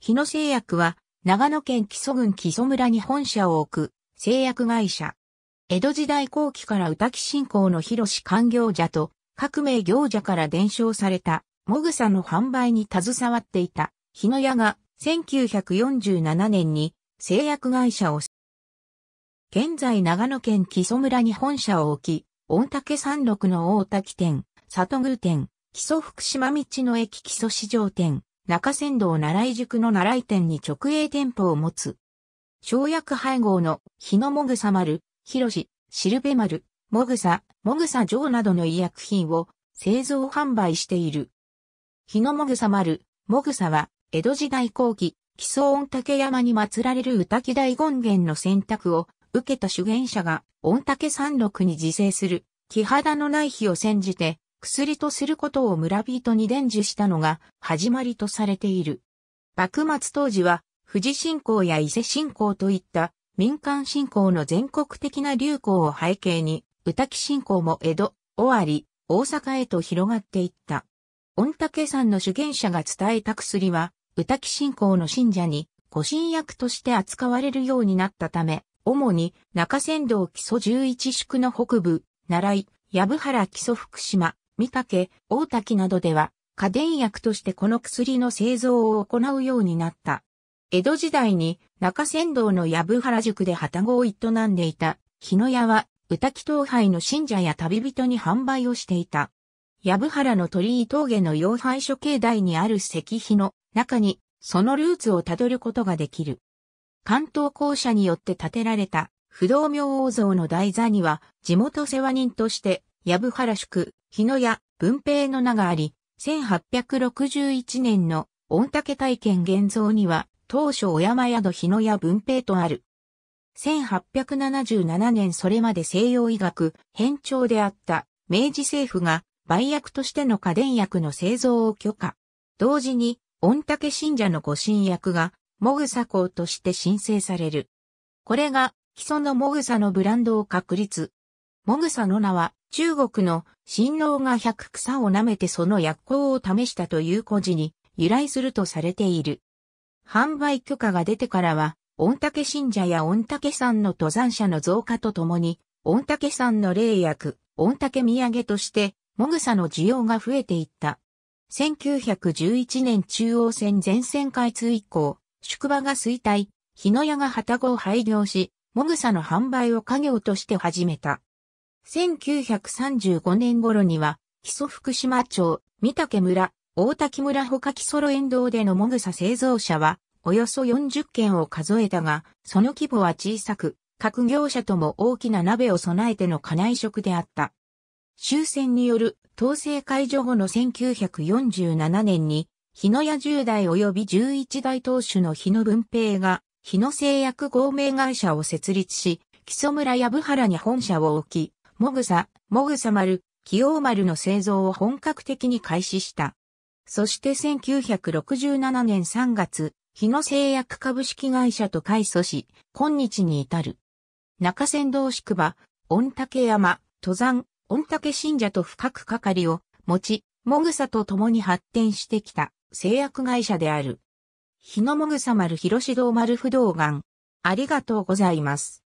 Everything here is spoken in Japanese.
日野製薬は、長野県木曽郡木曽村に本社を置く製薬会社。江戸時代後期から宇木信仰の広志官業者と各名業者から伝承されたもぐさの販売に携わっていた日野屋が1947年に製薬会社を現在長野県木曽村に本社を置き、大竹山麓の大滝店、里宮店、木曽福島道の駅木曽市場店、中仙道奈良井塾の奈良井店に直営店舗を持つ。生薬配合の日野もぐさ丸、広し、しるべ丸、もぐさ、もぐさ城などの医薬品を製造販売している。日野もぐさ丸、もぐさは、江戸時代後期、木曽御嶽山に祀られる宇滝大権現の選択を受けた修験者が、御嶽山麓に自生する、木肌のない日を煎じて、薬とすることを村人に伝授したのが始まりとされている。幕末当時は富士信仰や伊勢信仰といった民間信仰の全国的な流行を背景に、宇多木信仰も江戸、尾張、大阪へと広がっていった。御嶽山の主言者が伝えた薬は、宇多木信仰の信者に、古神薬として扱われるようになったため、主に中山道基礎11宿の北部、奈良井、藪原基礎福島、御け大滝などでは、家電薬としてこの薬の製造を行うようになった。江戸時代に中山道の藪原宿で旗子を営んでいた、日野屋は、宇滝東廃の信者や旅人に販売をしていた。藪原の鳥居峠の洋廃所境内にある石碑の中に、そのルーツをたどることができる。関東公社によって建てられた不動明王像の台座には地元世話人として矢部原宿、日野屋、文平の名があり、1861年の御嶽体験現像には、当初小山宿日野屋文平とある。1877年それまで西洋医学、変調であった明治政府が売薬としての家電薬の製造を許可。同時に、御嶽信者の御身薬が、モグサ港として申請される。これが、基礎のモグサのブランドを確立。モグサの名は、中国の神農が百草を舐めてその薬効を試したという故事に由来するとされている。販売許可が出てからは、御嶽信者や御嶽山の登山者の増加とともに、御嶽山の霊薬、御嶽土産として、もぐさの需要が増えていった。1911年中央線全線開通以降、宿場が衰退、日野屋が旗子を廃業し、もぐさの販売を家業として始めた。1935年頃には、木曽福島町、三竹村、大滝村他木曽路沿道でのもぐさ製造者は、およそ40件を数えたが、その規模は小さく、各業者とも大きな鍋を備えての家内食であった。終戦による統制解除後の1947年に、日野屋10代及び11代当主の日野文平が、日野製薬合名会社を設立し、木曽村や部原に本社を置き、もぐさ、もぐさ丸、紀王丸の製造を本格的に開始した。そして1967年3月、日野製薬株式会社と改組し、今日に至る。中山道宿場、御嶽山、登山、御嶽信者と深く係りを持ち、もぐさと共に発展してきた製薬会社である。日野もぐさ丸広志道丸不動丸。ありがとうございます。